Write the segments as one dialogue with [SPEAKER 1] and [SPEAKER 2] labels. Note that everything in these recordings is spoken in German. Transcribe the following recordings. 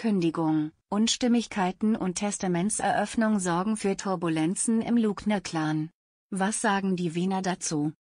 [SPEAKER 1] Kündigung, Unstimmigkeiten und Testamentseröffnung sorgen für Turbulenzen im Lugner-Clan. Was sagen die Wiener dazu?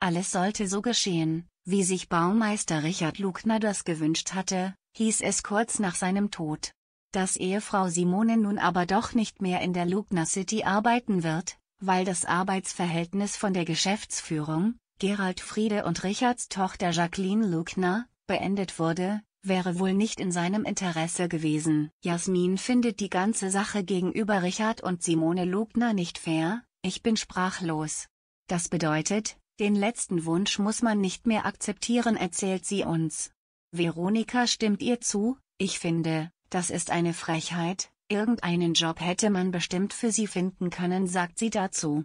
[SPEAKER 1] Alles sollte so geschehen, wie sich Baumeister Richard Lugner das gewünscht hatte, hieß es kurz nach seinem Tod. Dass Ehefrau Simone nun aber doch nicht mehr in der Lugner City arbeiten wird, weil das Arbeitsverhältnis von der Geschäftsführung, Gerald Friede und Richards Tochter Jacqueline Lugner, beendet wurde, wäre wohl nicht in seinem Interesse gewesen. Jasmin findet die ganze Sache gegenüber Richard und Simone Lugner nicht fair, ich bin sprachlos. Das bedeutet, den letzten Wunsch muss man nicht mehr akzeptieren, erzählt sie uns. Veronika stimmt ihr zu, ich finde, das ist eine Frechheit, irgendeinen Job hätte man bestimmt für sie finden können, sagt sie dazu.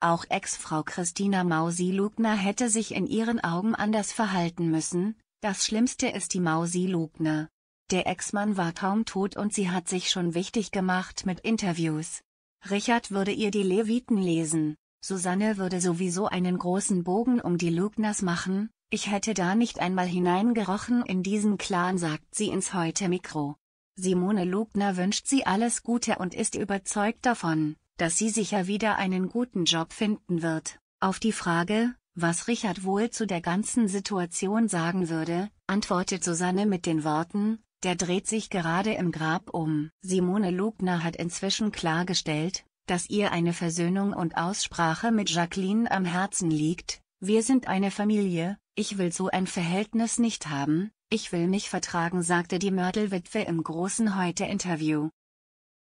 [SPEAKER 1] Auch Ex-Frau Christina Mausi-Lugner hätte sich in ihren Augen anders verhalten müssen, das Schlimmste ist die Mausi Lugner. Der Ex-Mann war kaum tot und sie hat sich schon wichtig gemacht mit Interviews. Richard würde ihr die Leviten lesen, Susanne würde sowieso einen großen Bogen um die Lugners machen, ich hätte da nicht einmal hineingerochen in diesen Clan sagt sie ins heute Mikro. Simone Lugner wünscht sie alles Gute und ist überzeugt davon, dass sie sicher wieder einen guten Job finden wird. Auf die Frage, was Richard wohl zu der ganzen Situation sagen würde, antwortet Susanne mit den Worten, der dreht sich gerade im Grab um. Simone Lugner hat inzwischen klargestellt, dass ihr eine Versöhnung und Aussprache mit Jacqueline am Herzen liegt, wir sind eine Familie, ich will so ein Verhältnis nicht haben, ich will mich vertragen sagte die Mörtelwitwe im großen Heute-Interview.